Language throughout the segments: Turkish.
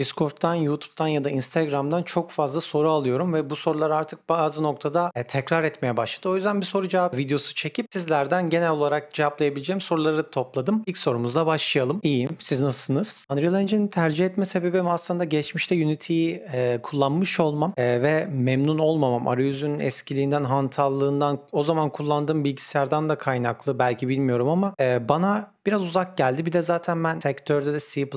Discord'dan, YouTube'dan ya da Instagram'dan çok fazla soru alıyorum ve bu sorular artık bazı noktada e, tekrar etmeye başladı. O yüzden bir soru cevap videosu çekip sizlerden genel olarak cevaplayabileceğim soruları topladım. İlk sorumuzla başlayalım. İyiyim. Siz nasılsınız? Unreal Engine'i tercih etme sebebim aslında geçmişte Unity'yi e, kullanmış olmam e, ve memnun olmamam. Arayüzün eskiliğinden, hantallığından, o zaman kullandığım bilgisayardan da kaynaklı belki bilmiyorum ama e, bana biraz uzak geldi. Bir de zaten ben sektörde de C++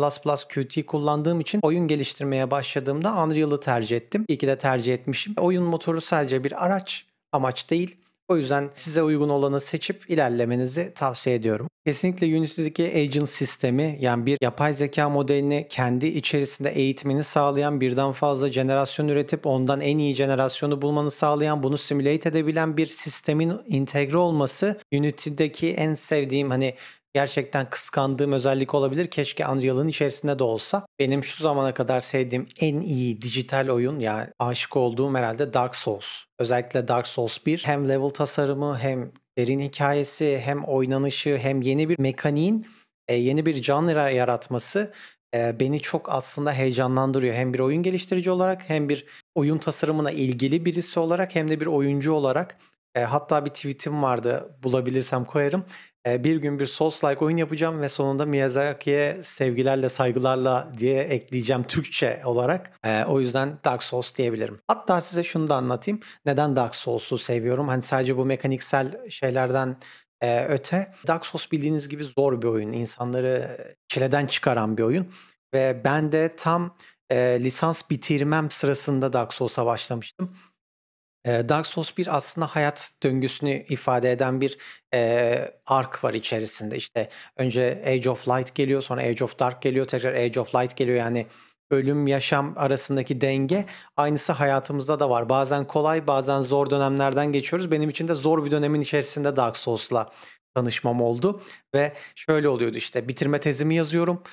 Qt kullandığım için oyun geliştirmeye başladığımda Unreal'ı tercih ettim. İyi ki de tercih etmişim. Oyun motoru sadece bir araç, amaç değil. O yüzden size uygun olanı seçip ilerlemenizi tavsiye ediyorum. Kesinlikle Unity'deki agent sistemi yani bir yapay zeka modelini kendi içerisinde eğitimini sağlayan birden fazla jenerasyon üretip ondan en iyi jenerasyonu bulmanı sağlayan bunu simulate edebilen bir sistemin entegre olması Unity'deki en sevdiğim hani gerçekten kıskandığım özellik olabilir. Keşke Unreal'ın içerisinde de olsa. Benim şu zamana kadar sevdiğim en iyi dijital oyun yani aşık olduğum herhalde Dark Souls. Özellikle Dark Souls 1 hem level tasarımı hem derin hikayesi hem oynanışı hem yeni bir mekaniğin e, yeni bir genre yaratması e, beni çok aslında heyecanlandırıyor. Hem bir oyun geliştirici olarak hem bir oyun tasarımına ilgili birisi olarak hem de bir oyuncu olarak. E, hatta bir tweetim vardı bulabilirsem koyarım. Ee, bir gün bir Souls-like oyun yapacağım ve sonunda Miyazaki'ye sevgilerle saygılarla diye ekleyeceğim Türkçe olarak. Ee, o yüzden Dark Souls diyebilirim. Hatta size şunu da anlatayım. Neden Dark Souls'u seviyorum? Hani sadece bu mekaniksel şeylerden e, öte. Dark Souls bildiğiniz gibi zor bir oyun. İnsanları çileden çıkaran bir oyun. Ve ben de tam e, lisans bitirmem sırasında Dark Souls'a başlamıştım. Dark Souls 1 aslında hayat döngüsünü ifade eden bir e, ark var içerisinde. İşte önce Age of Light geliyor, sonra Age of Dark geliyor, tekrar Age of Light geliyor. Yani ölüm yaşam arasındaki denge aynısı hayatımızda da var. Bazen kolay, bazen zor dönemlerden geçiyoruz. Benim için de zor bir dönemin içerisinde Dark Souls'la tanışmam oldu ve şöyle oluyordu işte bitirme tezimi yazıyorum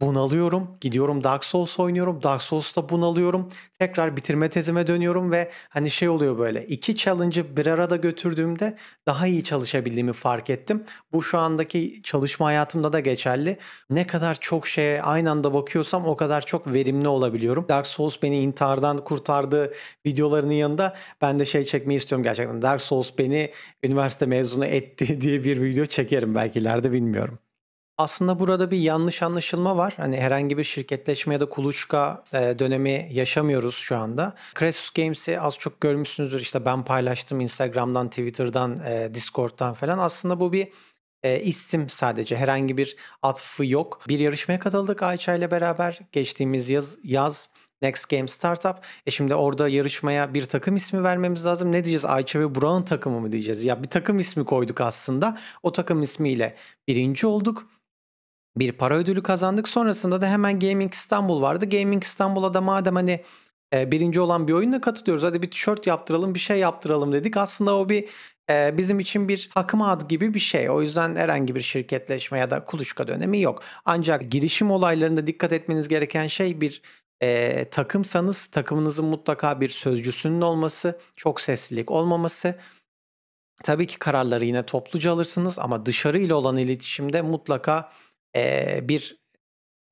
bunalıyorum. Gidiyorum Dark Souls oynuyorum. Dark Souls'ta bunalıyorum. Tekrar bitirme tezime dönüyorum ve hani şey oluyor böyle. İki challenge'ı bir arada götürdüğümde daha iyi çalışabildiğimi fark ettim. Bu şu andaki çalışma hayatımda da geçerli. Ne kadar çok şeye aynı anda bakıyorsam o kadar çok verimli olabiliyorum. Dark Souls beni intihardan kurtardığı videolarının yanında ben de şey çekmeyi istiyorum gerçekten. Dark Souls beni üniversite mezunu etti diye bir video çekerim belki ileride bilmiyorum. Aslında burada bir yanlış anlaşılma var. Hani herhangi bir şirketleşme ya da kuluçka e, dönemi yaşamıyoruz şu anda. Cresus Games'i az çok görmüşsünüzdür. İşte ben paylaştım Instagram'dan, Twitter'dan, e, Discord'dan falan. Aslında bu bir e, isim sadece herhangi bir atfı yok. Bir yarışmaya katıldık Ayça ile beraber geçtiğimiz yaz, yaz Next Game Startup. E şimdi orada yarışmaya bir takım ismi vermemiz lazım. Ne diyeceğiz? Ayça ve Burak'ın takımı mı diyeceğiz? Ya bir takım ismi koyduk aslında. O takım ismiyle birinci olduk bir para ödülü kazandık. Sonrasında da hemen Gaming İstanbul vardı. Gaming İstanbul'a da madem hani e, birinci olan bir oyunla katılıyoruz. Hadi bir tişört yaptıralım, bir şey yaptıralım dedik. Aslında o bir e, bizim için bir takım ad gibi bir şey. O yüzden herhangi bir şirketleşme ya da kuluçka dönemi yok. Ancak girişim olaylarında dikkat etmeniz gereken şey bir e, takımsanız takımınızın mutlaka bir sözcüsünün olması, çok seslilik olmaması. Tabii ki kararları yine topluca alırsınız ama dışarı ile olan iletişimde mutlaka e, bir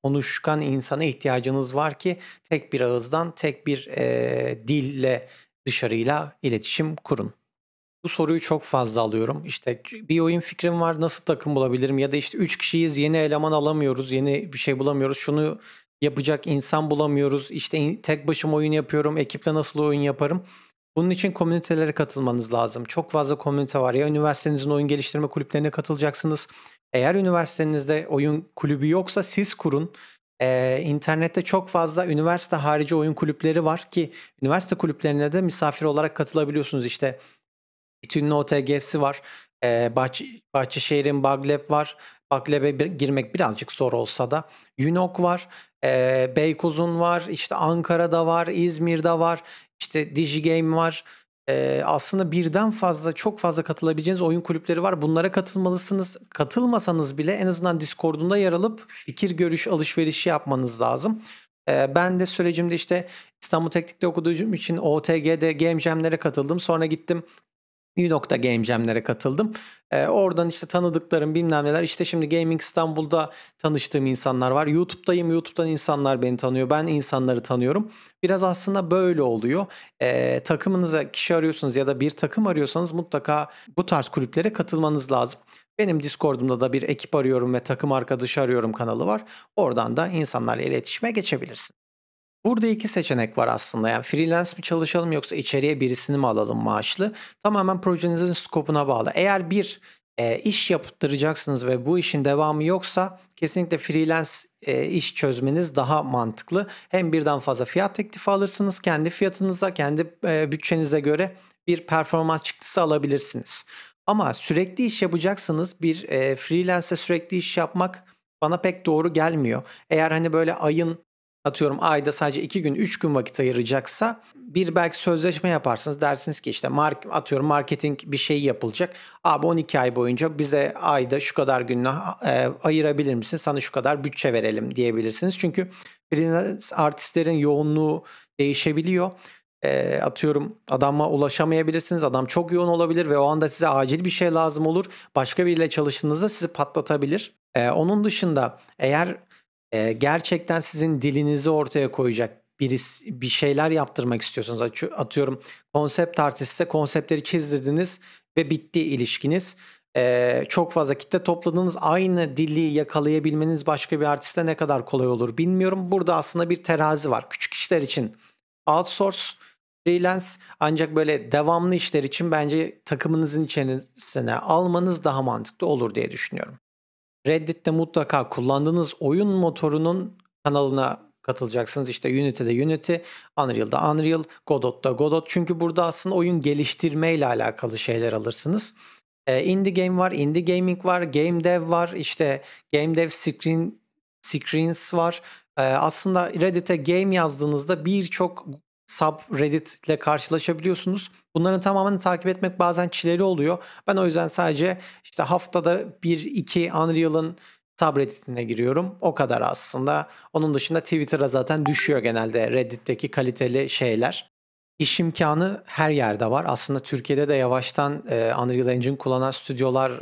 konuşkan insana ihtiyacınız var ki tek bir ağızdan, tek bir e, dille dışarıyla iletişim kurun. Bu soruyu çok fazla alıyorum. İşte bir oyun fikrim var nasıl takım bulabilirim ya da işte 3 kişiyiz yeni eleman alamıyoruz, yeni bir şey bulamıyoruz. Şunu yapacak insan bulamıyoruz. İşte tek başım oyun yapıyorum, ekiple nasıl oyun yaparım? Bunun için komünitelere katılmanız lazım. Çok fazla komünite var. Ya üniversitenizin oyun geliştirme kulüplerine katılacaksınız eğer üniversitenizde oyun kulübü yoksa siz kurun. Ee, internette çok fazla üniversite harici oyun kulüpleri var ki üniversite kulüplerine de misafir olarak katılabiliyorsunuz. İşte Bütünlü OTG'si var. Ee, Bahç Bahçeşehir'in Baglab var. Baglab'e bir, girmek birazcık zor olsa da. Yunok var. E, Beykoz'un var. işte Ankara'da var. İzmir'de var. işte Digigame var e, aslında birden fazla çok fazla katılabileceğiniz oyun kulüpleri var. Bunlara katılmalısınız. Katılmasanız bile en azından Discord'unda yer alıp fikir görüş alışverişi yapmanız lazım. E, ben de sürecimde işte İstanbul Teknik'te okuduğum için OTG'de Game Jam'lere katıldım. Sonra gittim nokta Game Jam'lere katıldım. E, oradan işte tanıdıklarım bilmem neler. İşte şimdi Gaming İstanbul'da tanıştığım insanlar var. YouTube'dayım. YouTube'dan insanlar beni tanıyor. Ben insanları tanıyorum. Biraz aslında böyle oluyor. E, takımınıza kişi arıyorsunuz ya da bir takım arıyorsanız mutlaka bu tarz kulüplere katılmanız lazım. Benim Discord'umda da bir ekip arıyorum ve takım arkadaşı arıyorum kanalı var. Oradan da insanlarla iletişime geçebilirsin. Burada iki seçenek var aslında. Yani freelance mi çalışalım yoksa içeriye birisini mi alalım maaşlı? Tamamen projenizin skopuna bağlı. Eğer bir e, iş yaptıracaksınız ve bu işin devamı yoksa kesinlikle freelance e, iş çözmeniz daha mantıklı. Hem birden fazla fiyat teklifi alırsınız kendi fiyatınıza, kendi e, bütçenize göre bir performans çıktısı alabilirsiniz. Ama sürekli iş yapacaksınız, bir e, freelance'e sürekli iş yapmak bana pek doğru gelmiyor. Eğer hani böyle ayın atıyorum ayda sadece 2 gün 3 gün vakit ayıracaksa bir belki sözleşme yaparsınız. Dersiniz ki işte mark, atıyorum marketing bir şey yapılacak. Abi 12 ay boyunca bize ayda şu kadar günle e, ayırabilir misin? Sana şu kadar bütçe verelim diyebilirsiniz. Çünkü freelance artistlerin yoğunluğu değişebiliyor. E, atıyorum adama ulaşamayabilirsiniz. Adam çok yoğun olabilir ve o anda size acil bir şey lazım olur. Başka biriyle çalıştığınızda sizi patlatabilir. E, onun dışında eğer e, gerçekten sizin dilinizi ortaya koyacak birisi bir şeyler yaptırmak istiyorsanız atıyorum konsept artistse konseptleri çizdirdiniz ve bitti ilişkiniz. Ee, çok fazla kitle topladığınız aynı dili yakalayabilmeniz başka bir artiste ne kadar kolay olur bilmiyorum. Burada aslında bir terazi var. Küçük işler için outsource, freelance ancak böyle devamlı işler için bence takımınızın içerisine almanız daha mantıklı olur diye düşünüyorum. Reddit'te mutlaka kullandığınız oyun motorunun kanalına katılacaksınız. İşte Unity'de Unity, Unreal'da Unreal, Godot'ta Godot. Çünkü burada aslında oyun geliştirme ile alakalı şeyler alırsınız. E, indie game var, indie gaming var, game dev var, işte game dev screen screens var. E, aslında Reddit'e game yazdığınızda birçok subreddit ile karşılaşabiliyorsunuz. Bunların tamamını takip etmek bazen çileli oluyor. Ben o yüzden sadece işte haftada 1-2 Unreal'ın subredditine giriyorum. O kadar aslında. Onun dışında Twitter'a zaten düşüyor genelde Reddit'teki kaliteli şeyler. İş imkanı her yerde var. Aslında Türkiye'de de yavaştan e, Unreal Engine kullanan stüdyolar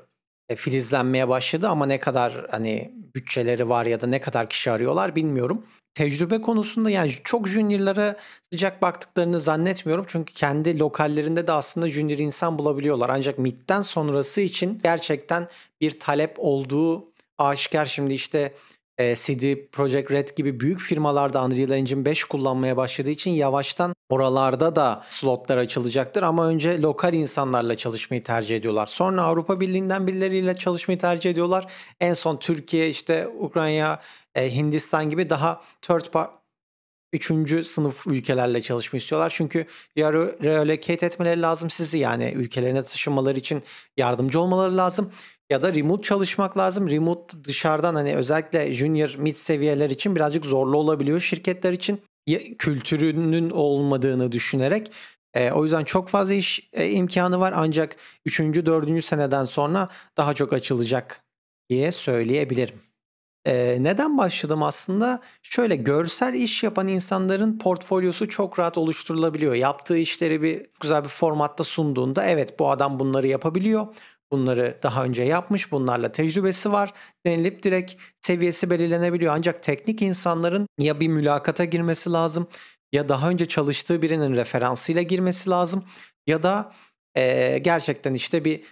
e, filizlenmeye başladı ama ne kadar hani bütçeleri var ya da ne kadar kişi arıyorlar bilmiyorum tecrübe konusunda yani çok juniorlara sıcak baktıklarını zannetmiyorum. Çünkü kendi lokallerinde de aslında junior insan bulabiliyorlar. Ancak midden sonrası için gerçekten bir talep olduğu aşikar. Şimdi işte e, ee, CD Projekt Red gibi büyük firmalarda Unreal Engine 5 kullanmaya başladığı için yavaştan oralarda da slotlar açılacaktır ama önce lokal insanlarla çalışmayı tercih ediyorlar. Sonra Avrupa Birliği'nden birileriyle çalışmayı tercih ediyorlar. En son Türkiye işte Ukrayna, e, Hindistan gibi daha third part üçüncü sınıf ülkelerle çalışma istiyorlar. Çünkü relocate etmeleri lazım sizi yani ülkelerine taşınmaları için yardımcı olmaları lazım ya da remote çalışmak lazım. Remote dışarıdan hani özellikle junior mid seviyeler için birazcık zorlu olabiliyor şirketler için. Kültürünün olmadığını düşünerek. E, o yüzden çok fazla iş e, imkanı var ancak 3. 4. seneden sonra daha çok açılacak diye söyleyebilirim. E, neden başladım aslında? Şöyle görsel iş yapan insanların portfolyosu çok rahat oluşturulabiliyor. Yaptığı işleri bir güzel bir formatta sunduğunda evet bu adam bunları yapabiliyor bunları daha önce yapmış, bunlarla tecrübesi var denilip direkt seviyesi belirlenebiliyor. Ancak teknik insanların ya bir mülakata girmesi lazım ya daha önce çalıştığı birinin referansıyla girmesi lazım ya da e, gerçekten işte bir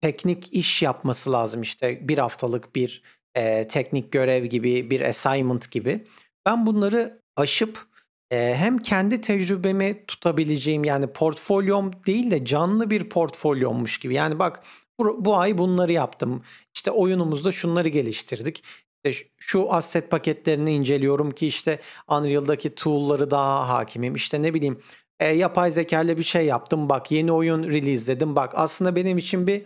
teknik iş yapması lazım işte bir haftalık bir e, teknik görev gibi bir assignment gibi. Ben bunları aşıp e, hem kendi tecrübemi tutabileceğim yani portfolyom değil de canlı bir portfolyommuş gibi. Yani bak bu, bu ay bunları yaptım. İşte oyunumuzda şunları geliştirdik. İşte şu asset paketlerini inceliyorum ki işte Unreal'daki tool'ları daha hakimim. İşte ne bileyim e, yapay zeka ile bir şey yaptım. Bak yeni oyun release'ledim. Bak aslında benim için bir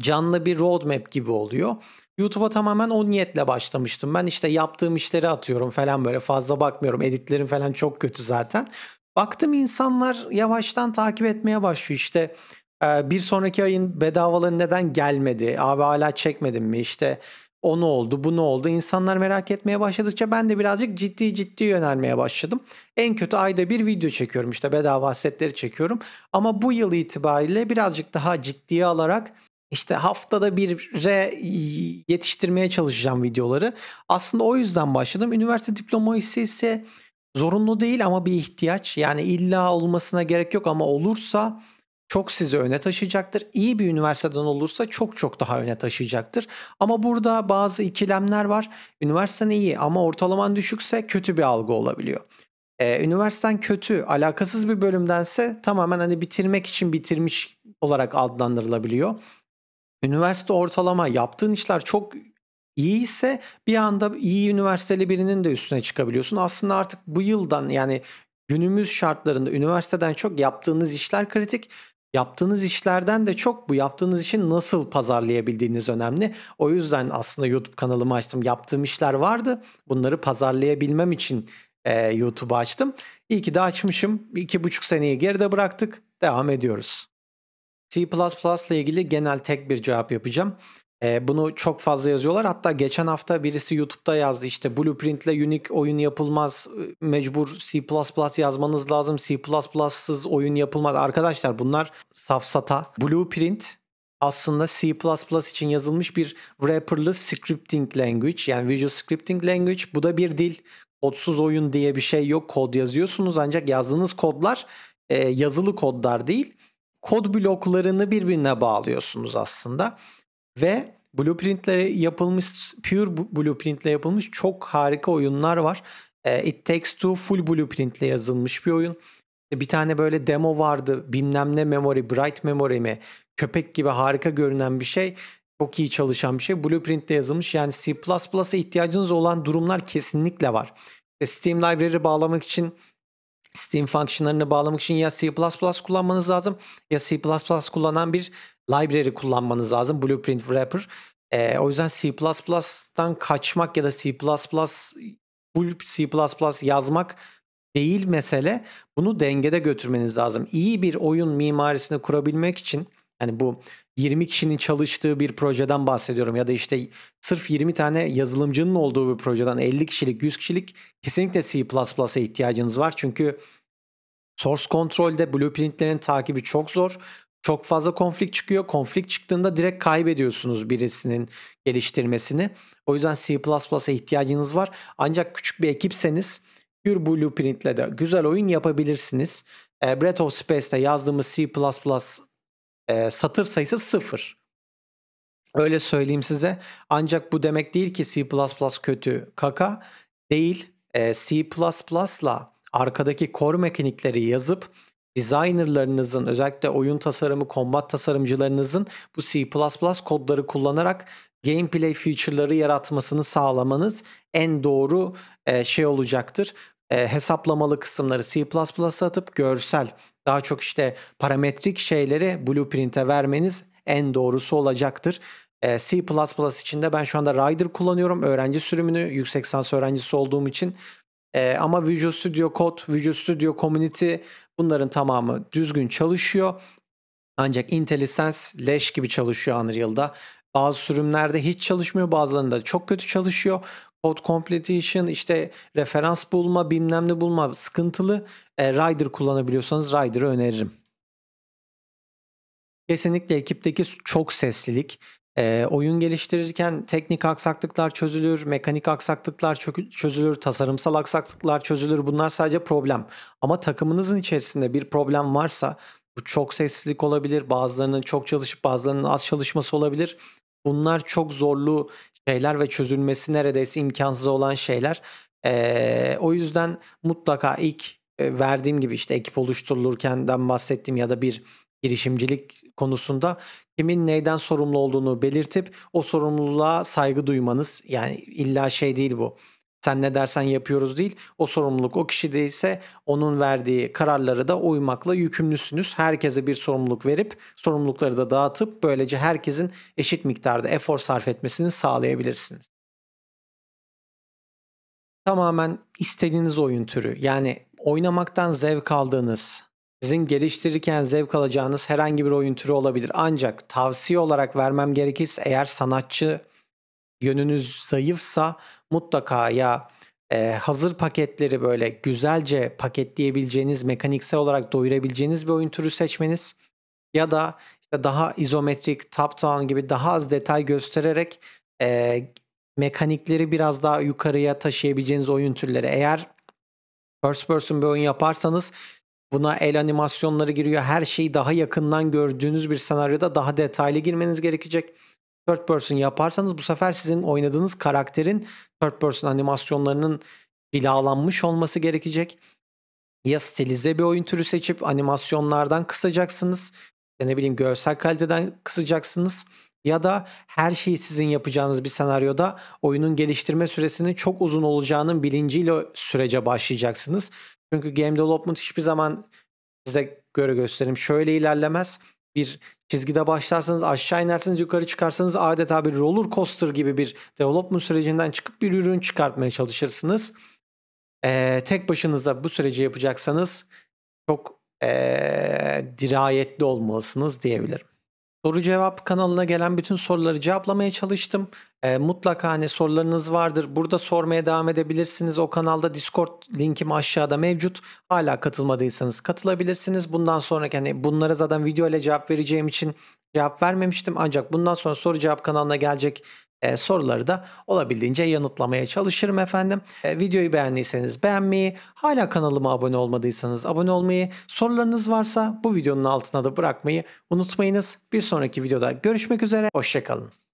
canlı bir roadmap gibi oluyor. YouTube'a tamamen o niyetle başlamıştım. Ben işte yaptığım işleri atıyorum falan böyle fazla bakmıyorum. Editlerim falan çok kötü zaten. Baktım insanlar yavaştan takip etmeye başlıyor. İşte ee, bir sonraki ayın bedavaları neden gelmedi? Abi hala çekmedim mi? İşte o ne oldu, bu ne oldu? İnsanlar merak etmeye başladıkça ben de birazcık ciddi ciddi yönelmeye başladım. En kötü ayda bir video çekiyorum işte bedava setleri çekiyorum. Ama bu yıl itibariyle birazcık daha ciddiye alarak işte haftada bir re yetiştirmeye çalışacağım videoları. Aslında o yüzden başladım. Üniversite diploması ise zorunlu değil ama bir ihtiyaç. Yani illa olmasına gerek yok ama olursa çok sizi öne taşıyacaktır. İyi bir üniversiteden olursa çok çok daha öne taşıyacaktır. Ama burada bazı ikilemler var. Üniversiten iyi ama ortalaman düşükse kötü bir algı olabiliyor. Ee, üniversiten kötü, alakasız bir bölümdense tamamen hani bitirmek için bitirmiş olarak adlandırılabiliyor. Üniversite ortalama yaptığın işler çok iyi ise bir anda iyi üniversiteli birinin de üstüne çıkabiliyorsun. Aslında artık bu yıldan yani günümüz şartlarında üniversiteden çok yaptığınız işler kritik yaptığınız işlerden de çok bu yaptığınız işi nasıl pazarlayabildiğiniz önemli. O yüzden aslında YouTube kanalımı açtım. Yaptığım işler vardı. Bunları pazarlayabilmem için e, YouTube'u açtım. İyi ki de açmışım. İki buçuk seneyi geride bıraktık. Devam ediyoruz. C++ ile ilgili genel tek bir cevap yapacağım. E, bunu çok fazla yazıyorlar. Hatta geçen hafta birisi YouTube'da yazdı işte ile Unique oyun yapılmaz. Mecbur C++ yazmanız lazım. C++'sız oyun yapılmaz. Arkadaşlar bunlar safsata. Blueprint aslında C++ için yazılmış bir wrapper'lı scripting language yani Visual Scripting Language. Bu da bir dil. Kodsuz oyun diye bir şey yok. Kod yazıyorsunuz ancak yazdığınız kodlar e, yazılı kodlar değil. Kod bloklarını birbirine bağlıyorsunuz aslında. Ve blueprintle yapılmış, pure blueprintle yapılmış çok harika oyunlar var. Ee, It Takes Two full blueprintle yazılmış bir oyun. E, bir tane böyle demo vardı. Bilmem ne memory, bright memory mi? Köpek gibi harika görünen bir şey. Çok iyi çalışan bir şey. Blueprint'te yazılmış. Yani C++'a ihtiyacınız olan durumlar kesinlikle var. E, Steam Library'i bağlamak için Steam fonksiyonlarını bağlamak için ya C++ kullanmanız lazım ya C++ kullanan bir library kullanmanız lazım. Blueprint Wrapper. E, o yüzden C++'dan kaçmak ya da C++ full C++ yazmak değil mesele. Bunu dengede götürmeniz lazım. İyi bir oyun mimarisini kurabilmek için yani bu 20 kişinin çalıştığı bir projeden bahsediyorum ya da işte sırf 20 tane yazılımcının olduğu bir projeden 50 kişilik 100 kişilik kesinlikle C++'a e ihtiyacınız var. Çünkü source kontrolde blueprintlerin takibi çok zor. Çok fazla konflik çıkıyor. Konflik çıktığında direkt kaybediyorsunuz birisinin geliştirmesini. O yüzden C++'a e ihtiyacınız var. Ancak küçük bir ekipseniz pure blueprintle de güzel oyun yapabilirsiniz. Breath of Space'te yazdığımız C++ e, satır sayısı sıfır. Öyle söyleyeyim size. Ancak bu demek değil ki C++ kötü kaka. Değil. E, C++'la arkadaki core mekanikleri yazıp designerlarınızın özellikle oyun tasarımı, kombat tasarımcılarınızın bu C++ kodları kullanarak gameplay feature'ları yaratmasını sağlamanız en doğru e, şey olacaktır. E, hesaplamalı kısımları C++'a atıp görsel daha çok işte parametrik şeyleri Blueprint'e vermeniz en doğrusu olacaktır. Ee, C++ içinde ben şu anda Rider kullanıyorum. Öğrenci sürümünü yüksek lisans öğrencisi olduğum için. Ee, ama Visual Studio Code, Visual Studio Community bunların tamamı düzgün çalışıyor. Ancak IntelliSense leş gibi çalışıyor Unreal'da. Bazı sürümlerde hiç çalışmıyor, bazılarında çok kötü çalışıyor. Pod completion, işte referans bulma, bilmem ne bulma sıkıntılı. E, Rider kullanabiliyorsanız Rider'ı öneririm. Kesinlikle ekipteki çok seslilik. E, oyun geliştirirken teknik aksaklıklar çözülür, mekanik aksaklıklar çözülür, tasarımsal aksaklıklar çözülür. Bunlar sadece problem. Ama takımınızın içerisinde bir problem varsa bu çok sessizlik olabilir. Bazılarının çok çalışıp bazılarının az çalışması olabilir. Bunlar çok zorlu şeyler ve çözülmesi neredeyse imkansız olan şeyler. E, o yüzden mutlaka ilk e, verdiğim gibi işte ekip oluşturulurkenden bahsettim ya da bir girişimcilik konusunda kimin neyden sorumlu olduğunu belirtip o sorumluluğa saygı duymanız yani illa şey değil bu sen ne dersen yapıyoruz değil. O sorumluluk o kişi değilse onun verdiği kararları da uymakla yükümlüsünüz. Herkese bir sorumluluk verip sorumlulukları da dağıtıp böylece herkesin eşit miktarda efor sarf etmesini sağlayabilirsiniz. Tamamen istediğiniz oyun türü yani oynamaktan zevk aldığınız, sizin geliştirirken zevk alacağınız herhangi bir oyun türü olabilir. Ancak tavsiye olarak vermem gerekirse eğer sanatçı yönünüz zayıfsa mutlaka ya e, hazır paketleri böyle güzelce paketleyebileceğiniz, mekaniksel olarak doyurabileceğiniz bir oyun türü seçmeniz ya da işte daha izometrik, top down gibi daha az detay göstererek e, mekanikleri biraz daha yukarıya taşıyabileceğiniz oyun türleri. Eğer first person bir oyun yaparsanız buna el animasyonları giriyor. Her şeyi daha yakından gördüğünüz bir senaryoda daha detaylı girmeniz gerekecek third person yaparsanız bu sefer sizin oynadığınız karakterin third person animasyonlarının cilalanmış olması gerekecek. Ya stilize bir oyun türü seçip animasyonlardan kısacaksınız. ne bileyim görsel kaliteden kısacaksınız. Ya da her şeyi sizin yapacağınız bir senaryoda oyunun geliştirme süresinin çok uzun olacağının bilinciyle sürece başlayacaksınız. Çünkü game development hiçbir zaman size göre gösterim şöyle ilerlemez bir çizgide başlarsanız aşağı inersiniz yukarı çıkarsanız adeta bir roller coaster gibi bir development sürecinden çıkıp bir ürün çıkartmaya çalışırsınız. Ee, tek başınıza bu süreci yapacaksanız çok ee, dirayetli olmalısınız diyebilirim. Soru cevap kanalına gelen bütün soruları cevaplamaya çalıştım. E, mutlaka hani sorularınız vardır. Burada sormaya devam edebilirsiniz. O kanalda Discord linkim aşağıda mevcut. Hala katılmadıysanız katılabilirsiniz. Bundan sonra hani bunlara zaten video ile cevap vereceğim için cevap vermemiştim. Ancak bundan sonra soru cevap kanalına gelecek e, soruları da olabildiğince yanıtlamaya çalışırım efendim. E, videoyu beğendiyseniz beğenmeyi, hala kanalıma abone olmadıysanız abone olmayı, sorularınız varsa bu videonun altına da bırakmayı unutmayınız. Bir sonraki videoda görüşmek üzere, hoşçakalın.